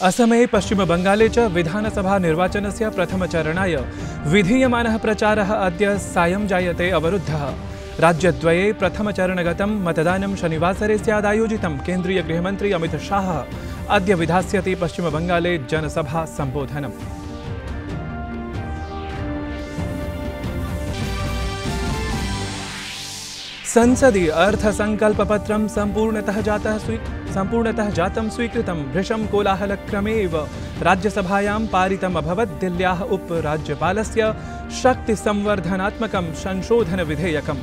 पश्चिम बंगाले च विधानसभानिर्वाचनस्य प्रथम चरण प्रचारः प्रचार सायं जायते अवरुद्धः राज्यद्वये प्रथमचरणगतं मतदानं शनिवासरे अमित शाह अद अद्य पश्चिम बंगाले जनसभा संबोधन संसदी अर्थसङ्कल्पपत्रं सम्पूर्णतः जाता स्वी संपूर्णतः जातं स्वीकृतं भृशं कोलाहलक्रमेव राज्यसभायां पारितम् अभवत् दिल्ल्याः उपराज्यपालस्य शक्तिसंवर्धनात्मकं संशोधनविधेयकम्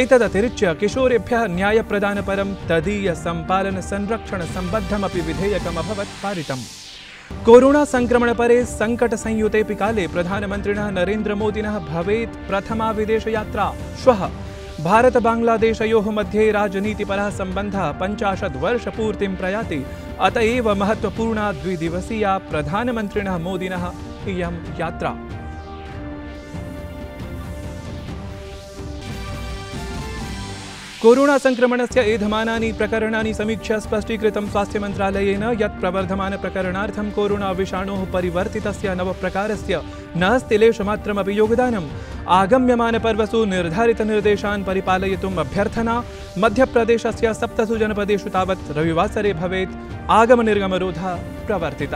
एतदतिरिच्य किशोरेभ्यः न्यायप्रदानपरं तदीयसम्पालनसंरक्षणसम्बद्धमपि विधेयकमत पारित कोरोना संकट संयुते काले नरेन्द्र मोदी भवे प्रथमा विदेश यात्रा श्वः भारत बांग्लादेशो मध्ये राजनीतिपर संबंध पञ्चाशद्वर्षपूर्तिं प्रयाति अतएव महत्वपूर्ण द्विदिवसीय प्रधानमंत्रि प्रधानमन्त्रिणः इं यात्रा कोरोना संक्रमण से प्रकरणा समीक्षा स्पष्टीकृत स्वास्थ्य मंत्रालय ये प्रवर्धम प्रकरण कोरोना विषाणोः परिवर्तितस्य नवप्रकारस्य न आगम्यम पर्वसु निर्धारित निर्धारितनिर्देशान् परिपालयितुम् अभ्यर्थना से सप्तसु जनपदेषु तावत् रविवासरे निर्गम रोध प्रवर्ति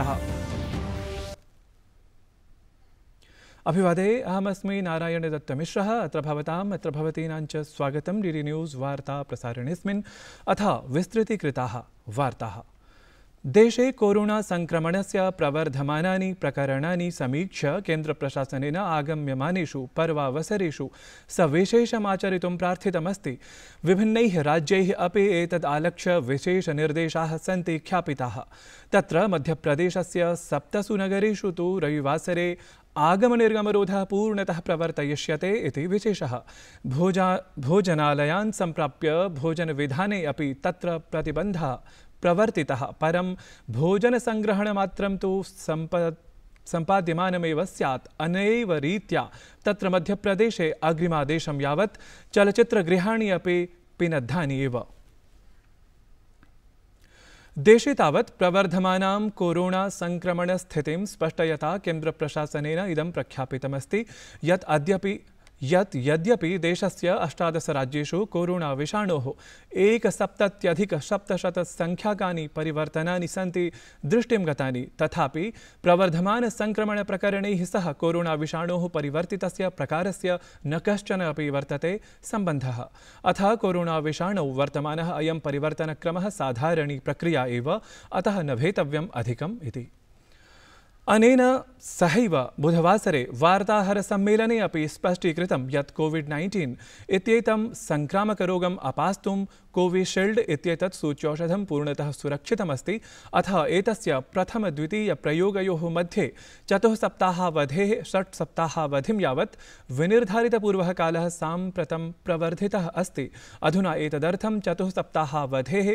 अभिवादे अहमस्मि नारायण दत्त मिश्र अत्र भवतीनां च डीडी न्यूज़ वार्ता प्रसारणेऽस्मिन् अथ विस्तृतीकृताः वार्ताः देशे से प्रवर्धम प्रकरण समीक्ष्य केन्द्रप्रशासनेन आगम्यमानेषु पर्वावसरेषु सविशेषमाचरितुं प्रार्थितमस्ति विभिन्नैः राज्यैः अपि एतदालक्ष्य विशेषनिर्देशाः सन्ति ख्यापिताः तत्र मध्यप्रदेशस्य सप्तसु नगरषु तो रविवासरे आगमनिर्गमरोधः पूर्णतः प्रवर्तयिष्यते इति विशेषः भोजा भोजनालयान् सम्प्राप्य भोजनविधाने अपि तत्र प्रतिबंध प्रवर्ति परम भोजन संग्रहण सम्प तो स्यात् अनैव रीत्या रीत मध्यप्रदेशे अग्रिमादेशं यावत् चलच्चित्रगृहाणि अपि पिनद्धा देशे तावत् प्रवर्धमानां कोरोना संक्रमण स्थितिं स्पष्टयता प्रशासनेन इदं प्रख्यापितमस्ति यत् अद्यपि यत् यद्यपि देशस्य अष्टादशराज्येषु कोरोना विषाणोः एकसप्तत्यधिकसप्तशतसङ्ख्याकानि परिवर्तनानि सन्ति दृष्टिं गतानि तथापि प्रवर्धमानसङ्क्रमणप्रकरणैः सह कोरोनाविषाणोः परिवर्तितस्य प्रकारस्य न कश्चन अपि वर्तते सम्बन्धः अथ कोरोनाविषाणौ वर्तमानः अयं परिवर्तनक्रमः साधारणी प्रक्रिया एव अतः न भेतव्यम् अधिकम् इति अनेन सहैव बुधवासरे वार्ताहरसम्मेलने अपि स्पष्टीकृतं यत् कोविड् नैन्टीन् इत्येतं सङ्क्रामकरोगम् अपास्तुं कोविशील्ड् इत्येतत् सूच्यौषधं पूर्णतः सुरक्षितमस्ति अथ एतस्य प्रथमद्वितीयप्रयोगयोः मध्ये चतुःसप्ताहावधेः षट्सप्ताहावधिं यावत् विनिर्धारितपूर्वः कालः साम्प्रतं प्रवर्धितः अस्ति अधुना एतदर्थं चतुःसप्ताहावधेः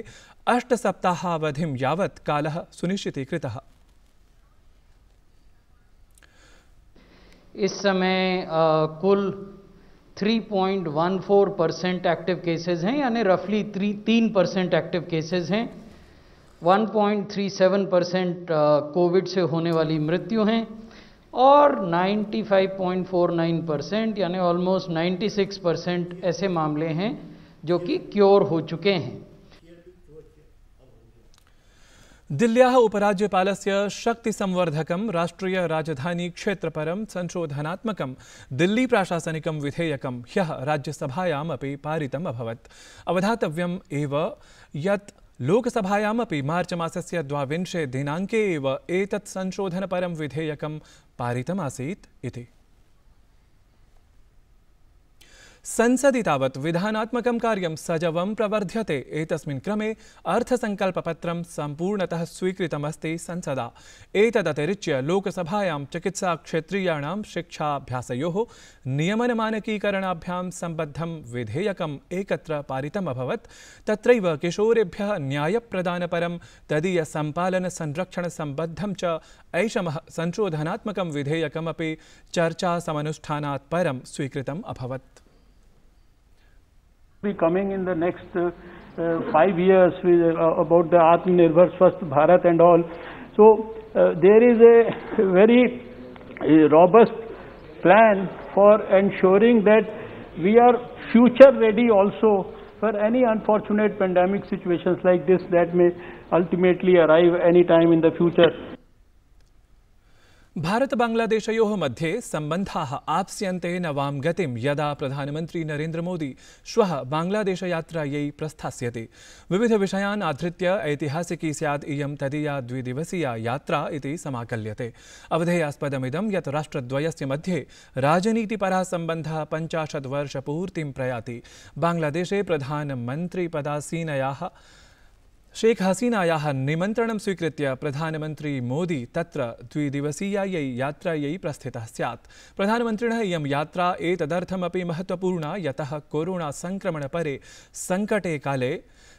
अष्टसप्ताहावधिं यावत् कालः सुनिश्चितीकृतः इस समय आ, कुल 3.14 परसेंट एक्टिव केसेस हैं यानी रफली थ्री तीन परसेंट एक्टिव केसेस हैं 1.37 परसेंट कोविड से होने वाली मृत्यु हैं और 95.49 परसेंट यानी ऑलमोस्ट 96 परसेंट ऐसे मामले हैं जो कि क्योर हो चुके हैं दिल्ल्याः उपराज्यपालस्य शक्तिसंवर्धकं राष्ट्रियराजधानीक्षेत्रपरं संशोधनात्मकं दिल्लीप्राशासनिकं विधेयकं ह्यः राज्यसभायामपि पारितम् अभवत् पारित अभवत यत् लोकसभायामपि मार्चमासस्य द्वाविंशे द्वांशे दिनाक एतत् संशोधनपरं विधेयकं पारितमासीत् संसदी तावत् विधानात्मकं कार्य सजव प्रवर्ध्यते एतस्मिन् क्रमे अर्थसङ्कल्पपत्रं सम्पूर्णतः स्वीकृतमस्ति संसदा एतदतिरिच्य लोकसभायां चिकित्साक्षेत्रीयाणां शिक्षाभ्यासयोः नियमनमानकीकरणाभ्यां सम्बद्धं विधेयकम् एकत्र पारितम् अभवत् तत्रैव किशोरेभ्यः न्यायप्रदानपरं तदीयसम्पालनसंरक्षणसम्बद्धं च ऐषमः संशोधनात्मकं विधेयकमपि चर्चासमनुष्ठानात् परं स्वीकृतम् अभवत् be coming in the next uh, uh, five years with, uh, about the Atmanirbhar first Bharat and all. So uh, there is a very uh, robust plan for ensuring that we are future ready also for any unfortunate pandemic situations like this that may ultimately arrive any time in the future. Bharat बांग्लादेशो मध्ये सम्बन्धाः नवा गति यदा प्रधानमंत्री नरेन्द्र मोदी नरेन्द्रमोदी बांग्लादेश बाङ्ग्लादेशयात्रायै प्रस्थास्यति विषयान आधृत्य ऐतिहासिकी स्यात् इयं तदीया द्विदिवसीया यात्रा इति समाकल्यते अवधेयास्पदमिदं यत् राष्ट्रद्वयस्य मध्ये राजनीतिपरः सम्बन्धः पञ्चाशत् वर्षपूर्तिं प्रयाति प्रधानमंत्री पदासीनया शेख हसीनायाः निमंत्रण स्वीकृत प्रधानमंत्री मोदी तत्र द्विदिवसीयायै यात्रायै प्रस्थितः स्यात् प्रधानमन्त्रिणः इयं यात्रा एतदर्थमपि महत्त्वपूर्णा यतः परे संकटे काले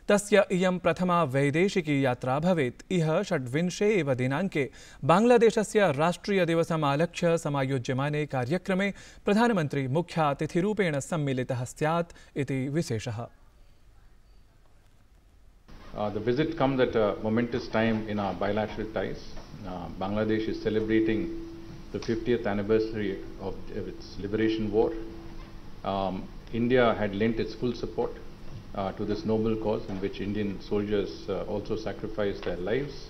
तस्य इयं प्रथमा वैदेशिकी यात्रा भवेत् इह षड्विंशे एव दिनाङ्के बाङ्ग्लादेशस्य राष्ट्रियदिवसमालक्ष्य समायोज्यमाने कार्यक्रमे प्रधानमन्त्री मुख्यातिथिरूपेण सम्मिलितः स्यात् इति विशेषः Uh, the visit comes at a momentous time in our bilateral ties. Uh, Bangladesh is celebrating the 50th anniversary of its liberation war. Um, India had lent its full support uh, to this noble cause in which Indian soldiers uh, also sacrificed their lives.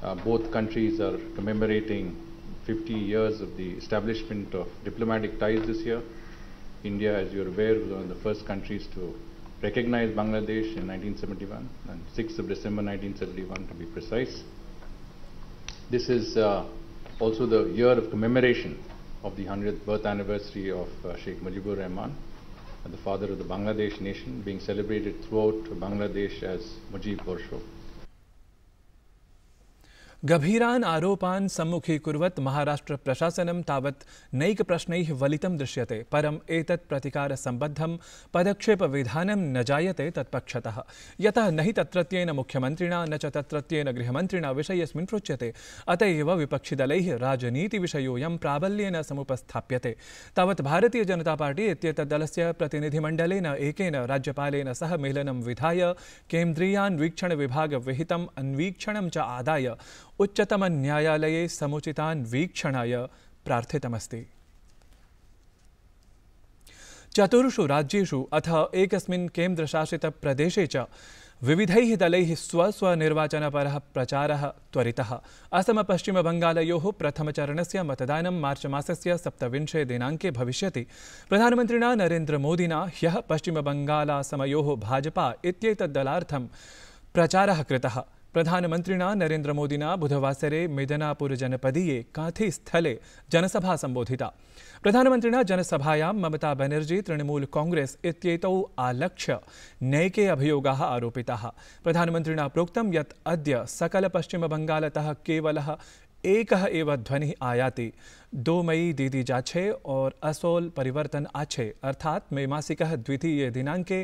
Uh, both countries are commemorating 50 years of the establishment of diplomatic ties this year. India, as you're aware, was one of the first countries to recognized Bangladesh in 1971, and 6th of December 1971 to be precise. This is uh, also the year of commemoration of the 100th birth anniversary of uh, Sheikh Mujibur Rahman, the father of the Bangladesh nation, being celebrated throughout Bangladesh as Mujib Borsho. गभीरान् Maharashtra सम्मुखीकुर्वत् महाराष्ट्रप्रशासनं तावत् प्रश्न वलितं दृश्यते परम् एतत् प्रतिकारसम्बद्धं पदक्षेपविधानं न जायते तत्पक्षतः यतः न हि तत्रत्येन मुख्यमन्त्रिणा न च तत्रत्येन गृहमन्त्रिणा विषयेऽस्मिन् प्रोच्यते अत एव विपक्षिदलैः राजनीतिविषयोऽयं प्राबल्येन समुपस्थाप्यते तावत् दल इत्येतद्दलस्य प्रतिनिधिमण्डलेन एकेन राज्यपालेन सह मेलनं विधाय केन्द्रीयान्वीक्षणविभागविहितम् अन्वीक्षणं च आदाय उच्चतम न्यायालये समुचितान् वीक्षणाय प्रार्थितमस्ति चतुर्षु राज्येषु अथ एकस्मिन् केन्द्रशासितप्रदेशे च विविधैः दलैः स्वस्वनिर्वाचनपरः प्रचारः त्वरितः असमपश्चिमबङ्गालयोः प्रथमचरणस्य मतदानं मार्चमासस्य सप्तविंशे दिनाङ्के भविष्यति प्रधानमन्त्रिणा नरेन्द्रमोदिना ह्यः पश्चिमबङ्गालासमयोः भाजपा इत्येतद्दलार्थं प्रचारः कृतः प्रधानमंत्री नरेन्द्र मोदी बुधवासरे मिदनापुर जनपदीये कांथी स्थले जनसभा संबोधिता प्रधानमंत्री जनसभाया ममता बनर्जी तृणमूल कांग्रेस आलक्ष्य नैके अभियोग आरोपिता प्रधानमंत्री प्रोक्त यद सकल पश्चिम बंगालत केवल एक ध्वनि आयाति दो मई दीदी जाछे और असोल परिवर्तन आछे अर्थात मे मसिक द्वितीय दिनाके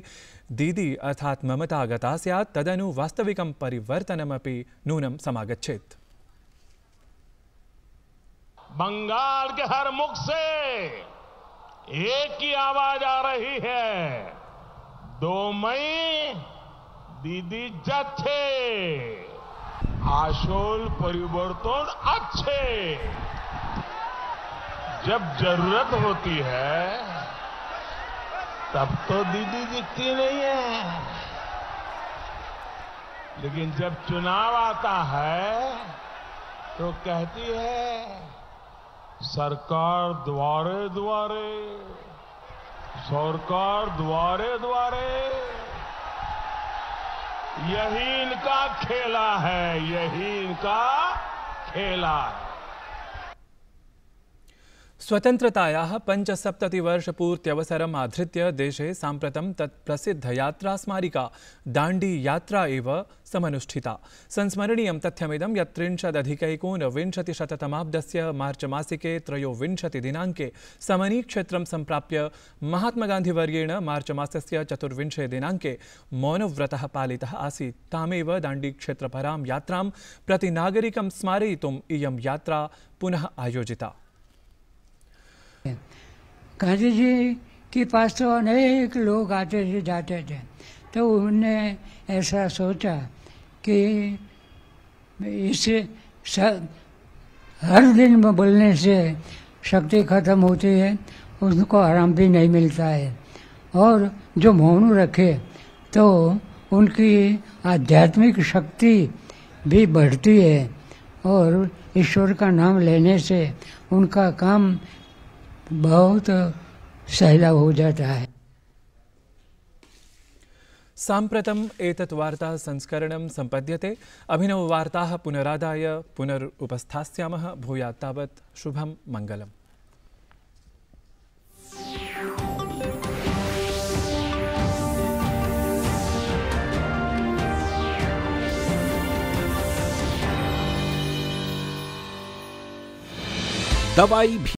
दीदी अर्थात ममता गता सै तदनु वास्तविक परिवर्तनमें नून समागच्छेत् बंगाल के हर मुख से एक ही आवाज आ रही है दो मई दीदी जाछे आशोल परिवर्तन अच्छे जब जरूरत होती है तब तो दीदी दिखती नहीं है लेकिन जब चुनाव आता है तो कहती है सरकार द्वारे द्वारे सरकार द्वारे द्वारे यही इनका खेला है यही इनका खेला है पंच पञ्चसप्ततिवर्षपूर्त्यवसरम् आधृत देशे साम्प्रतं तत् प्रसिद्धयात्रास्मारिका दांडी यात्रा एव समनुष्ठिता संस्मरणीयं तथ्यमिदं यत् समनी क्षेत्र त्रयोविंशतिदिनाङ्के समनीक्षेत्रं सम्प्राप्य महात्मगान्धिवर्येण मार्चमासस्य चतुर्विंशे दिनाङ्के मौनव्रत पालितः आसी तामेव दांडी यात्रां यात्रा प्रतिनागरिक स्मारयितुम् इयं यात्रा पुनः आयोजिता गांधी जी के पास तो अनेक लोग आते थे जाते थे तो उन्होंने ऐसा सोचा कि इसे हर दिन में बोलने से शक्ति खत्म होती है उनको आराम भी नहीं मिलता है और जो मौन रखे तो उनकी आध्यात्मिक शक्ति भी बढ़ती है और ईश्वर का नाम लेने से उनका काम बहुत सहला हो जाता है साम्प्रतम् एतत् वार्ता संस्करणं सम्पद्यते अभिनववार्ताः पुनरादाय पुनरुपस्थास्यामः भूयात् तावत् शुभं मङ्गलम् दवाई भी